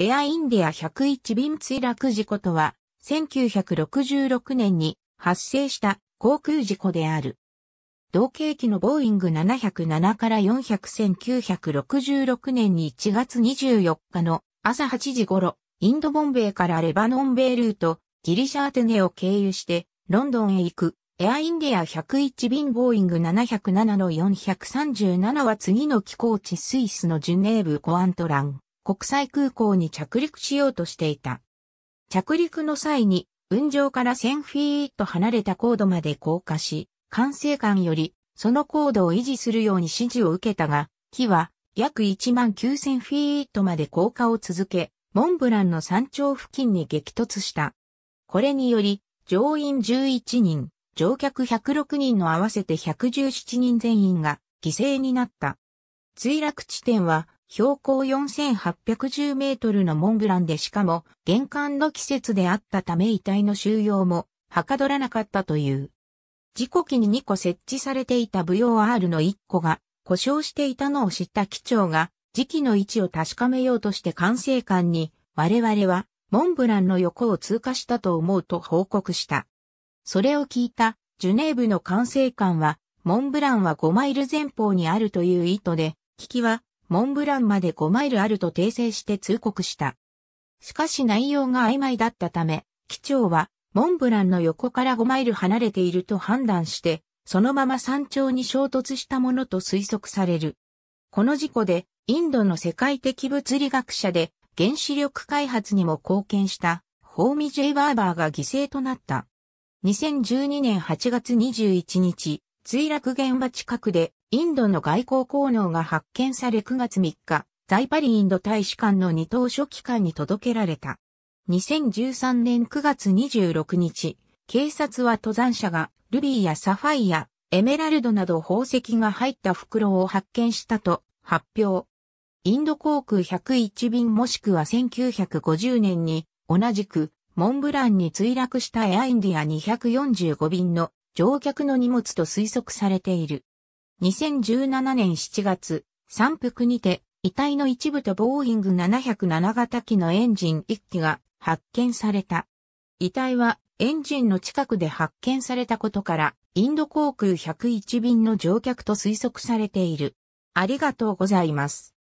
エアインディア101便墜落事故とは、1966年に発生した航空事故である。同型機のボーイング707から4001966年に1月24日の朝8時頃、インドボンベイからレバノンベイルート、ギリシャアテネを経由してロンドンへ行く。エアインディア101便ボーイング707の437は次の寄港地スイスのジュネーブ・コアントラン。国際空港に着陸しようとしていた。着陸の際に、雲上から1000フィート離れた高度まで降下し、管制官よりその高度を維持するように指示を受けたが、機は約1万9000フィートまで降下を続け、モンブランの山頂付近に激突した。これにより、乗員11人、乗客106人の合わせて117人全員が犠牲になった。墜落地点は標高4810メートルのモンブランでしかも、玄関の季節であったため遺体の収容も、はかどらなかったという。事故機に2個設置されていた VOR の1個が、故障していたのを知った機長が、時期の位置を確かめようとして管制官に、我々は、モンブランの横を通過したと思うと報告した。それを聞いた、ジュネーブの管制官は、モンブランは5マイル前方にあるという意図で、機はモンブランまで5マイルあると訂正して通告した。しかし内容が曖昧だったため、機長はモンブランの横から5マイル離れていると判断して、そのまま山頂に衝突したものと推測される。この事故で、インドの世界的物理学者で原子力開発にも貢献したホーミ・ジェイ・バーバーが犠牲となった。2012年8月21日、墜落現場近くでインドの外交効能が発見され9月3日、在パリインド大使館の二等書記官に届けられた。2013年9月26日、警察は登山者がルビーやサファイア、エメラルドなど宝石が入った袋を発見したと発表。インド航空101便もしくは1950年に同じくモンブランに墜落したエアインディア245便の乗客の荷物と推測されている。2017年7月、山腹にて、遺体の一部とボーイング707型機のエンジン1機が発見された。遺体はエンジンの近くで発見されたことから、インド航空101便の乗客と推測されている。ありがとうございます。